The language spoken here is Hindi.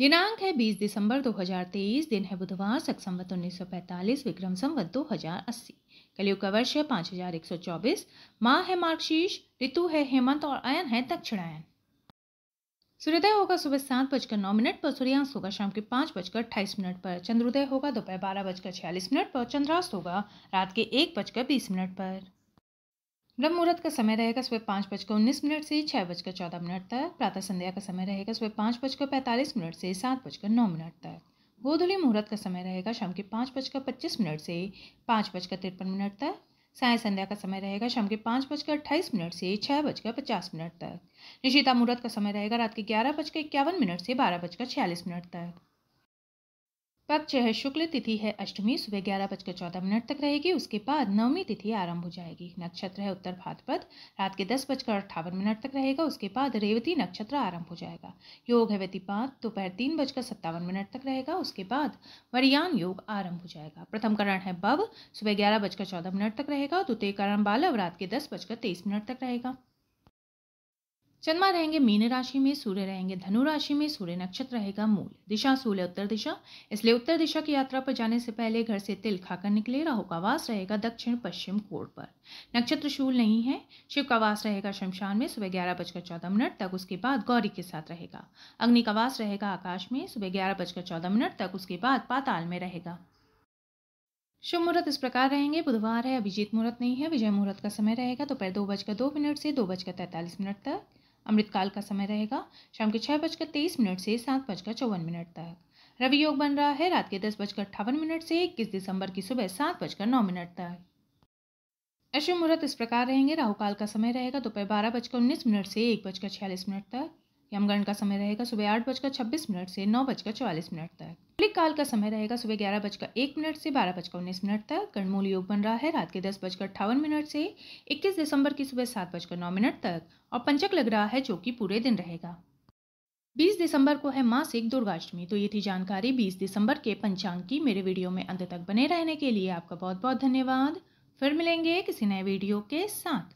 दिनांक है 20 दिसंबर 2023 दिन है बुधवार सक संवत उन्नीस विक्रम संवत 2080 कलयुग का वर्ष है चौबीस माह है मार्गशीर्ष ऋतु है हेमंत और अयन है दक्षिणायन सूर्योदय होगा सुबह सात बजकर नौ मिनट पर सूर्यास्त होगा शाम के पाँच बजकर अट्ठाईस मिनट पर चंद्रोदय होगा दोपहर बारह बजकर छियालीस मिनट पर चंद्रास्त होगा रात के एक बजकर बीस मिनट पर ब्रह्म मुहूर्त का समय रहेगा सुबह पाँच बजकर उन्नीस मिनट से छः बजकर चौदह मिनट तक प्रातः संध्या का समय रहेगा सुबह पाँच बजकर पैंतालीस मिनट से सात बजकर नौ मिनट तक गोधुली मुहूर्त का समय रहेगा शाम के पाँच बजकर पच्चीस मिनट से पाँच बजकर तिरपन मिनट तक साय संध्या का समय रहेगा शाम के पाँच बजकर अट्ठाईस मिनट से छः बजकर पचास मिनट तक निशिता मुहूर्त का समय रहेगा रात के ग्यारह बजकर इक्यावन मिनट से बारह बजकर छियालीस मिनट तक पक्ष है शुक्ल तिथि है अष्टमी सुबह ग्यारह बजकर चौदह मिनट तक रहेगी उसके बाद नवमी तिथि आरंभ हो जाएगी नक्षत्र है उत्तर भाद्रपद रात के दस बजकर अट्ठावन मिनट तक रहेगा उसके बाद रेवती नक्षत्र आरंभ हो जाएगा योग है व्यतिपात दोपहर तीन बजकर सत्तावन मिनट तक रहेगा उसके बाद वरियान योग आरंभ हो जाएगा प्रथम करण है बव सुबह ग्यारह बजकर चौदह मिनट तक रहेगा द्वितीय करण बालव रात के दस बजकर तेईस मिनट तक रहेगा चंद्रमा रहेंगे मीन राशि में सूर्य रहेंगे धनु राशि में सूर्य नक्षत्र रहेगा मूल दिशा सूर्य उत्तर दिशा इसलिए उत्तर दिशा की यात्रा पर जाने से पहले घर से तिल खाकर निकले राहु का वास रहेगा दक्षिण पश्चिम कोण पर नक्षत्र शूल नहीं है शिव का वास रहेगा शमशान में सुबह ग्यारह बजकर चौदह मिनट तक उसके बाद गौरी के साथ रहेगा अग्नि का वास रहेगा आकाश में सुबह ग्यारह बजकर चौदह मिनट तक उसके बाद पाताल में रहेगा शुभ मुहूर्त इस प्रकार रहेंगे बुधवार है अभिजीत मुहूर्त नहीं है विजय मुहूर्त का समय रहेगा दोपहर दो बजकर दो मिनट से दो बजकर तैंतालीस मिनट तक अमृतकाल का समय रहेगा शाम के छः बजकर तेईस मिनट से सात बजकर चौवन मिनट तक रवि योग बन रहा है रात के दस बजकर अट्ठावन मिनट से इक्कीस दिसंबर की सुबह सात बजकर नौ मिनट तक अश्व मुहूर्त इस प्रकार रहेंगे राहु काल का समय रहेगा दोपहर बारह बजकर उन्नीस मिनट से एक बजकर छियालीस मिनट तक यमगण का समय रहेगा सुबह आठ बजकर छब्बीस मिनट से नौ बजकर चौवालीस मिनट तक मलिक काल का समय रहेगा सुबह ग्यारह बजकर एक मिनट से बारह बजकर उन्नीस मिनट तक कर्णमूल योग बन रहा है रात के दस बजकर अट्ठावन मिनट से इक्कीस दिसंबर की सुबह सात बजकर नौ मिनट तक और पंचक लग रहा है जो कि पूरे दिन रहेगा बीस दिसंबर को है मासिक दुर्गाष्टमी तो ये थी जानकारी बीस दिसंबर के पंचांग की मेरे वीडियो में अंत तक बने रहने के लिए आपका बहुत बहुत धन्यवाद फिर मिलेंगे किसी नए वीडियो के साथ